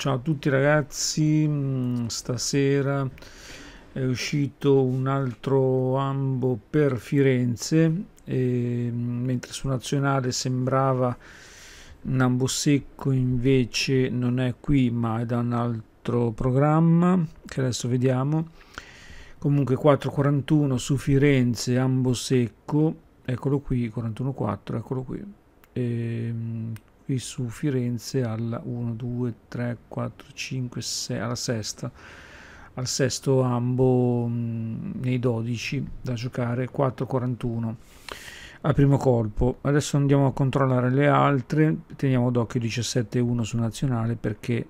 Ciao a tutti ragazzi, mm, stasera è uscito un altro ambo per Firenze, e, mm, mentre su Nazionale sembrava un ambo secco, invece non è qui ma è da un altro programma che adesso vediamo. Comunque 4.41 su Firenze, ambo secco, eccolo qui, 41.4, eccolo qui. E, mm, qui su Firenze alla 1, 2, 3, 4, 5, 6, alla sesta al sesto ambo mh, mm, nei 12 da giocare 4-41 al primo colpo adesso andiamo a controllare le altre teniamo d'occhio 17-1 su nazionale perché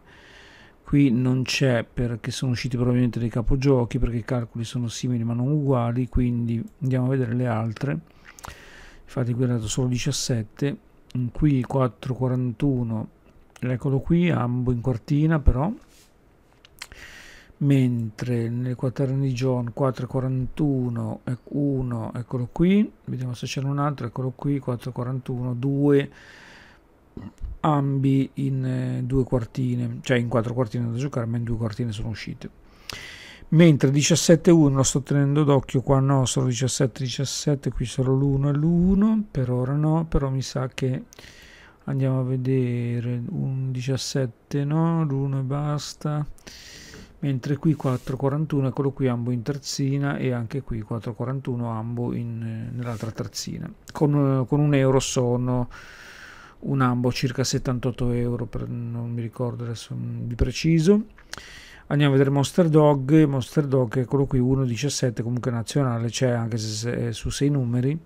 qui non c'è perché sono usciti probabilmente dei capogiochi perché i calcoli sono simili ma non uguali quindi andiamo a vedere le altre infatti qui è dato solo 17 Mm, qui 441 eccolo qui ambo in quartina però mentre nel John 441 1 eccolo qui vediamo se c'è un altro eccolo qui 441 2 ambi in eh, due quartine cioè in quattro quartine da giocare ma in due quartine sono uscite mentre 17-1 lo sto tenendo d'occhio qua no solo 17-17 qui solo l'1 e l'1 per ora no però mi sa che andiamo a vedere un 17 no l'1 e basta mentre qui 441 eccolo qui ambo in terzina e anche qui 441 ambo in, nell'altra terzina con, con un euro sono un ambo circa 78 euro per, non mi ricordo adesso mm, di preciso andiamo a vedere Monster Dog Monster Dog è quello qui 1.17 comunque nazionale c'è anche se è eh, su 6 numeri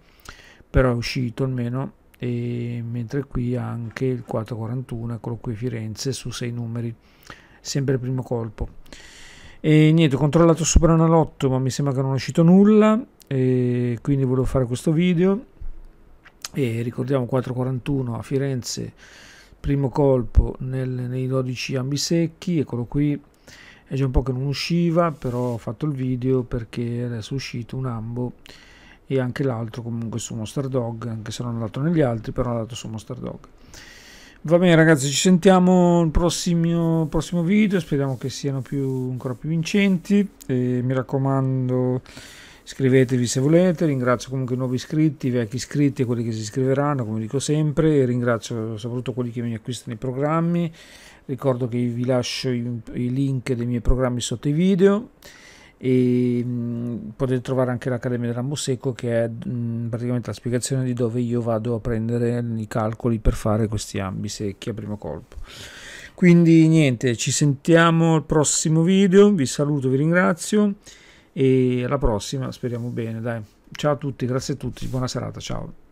però è uscito almeno e mentre qui anche il 441 eccolo qui Firenze su 6 numeri sempre il primo colpo e niente ho controllato sopra una lotto ma mi sembra che non è uscito nulla e quindi volevo fare questo video e ricordiamo 441 a Firenze primo colpo nel, nei 12 ambisecchi eccolo qui è già un po' che non usciva però ho fatto il video perché adesso è uscito un ambo e anche l'altro comunque su Monster Dog anche se non è andato negli altri però è andato su Monster Dog va bene ragazzi ci sentiamo al prossimo, prossimo video speriamo che siano più, ancora più vincenti e mi raccomando Scrivetevi se volete, ringrazio comunque i nuovi iscritti, i vecchi iscritti e quelli che si iscriveranno, come dico sempre, ringrazio soprattutto quelli che mi acquistano i programmi, ricordo che vi lascio i, i link dei miei programmi sotto i video e mh, potete trovare anche l'Accademia del Rambo Secco che è mh, praticamente la spiegazione di dove io vado a prendere i calcoli per fare questi ambi secchi a primo colpo. Quindi niente, ci sentiamo al prossimo video, vi saluto, vi ringrazio e alla prossima speriamo bene dai ciao a tutti grazie a tutti buona serata ciao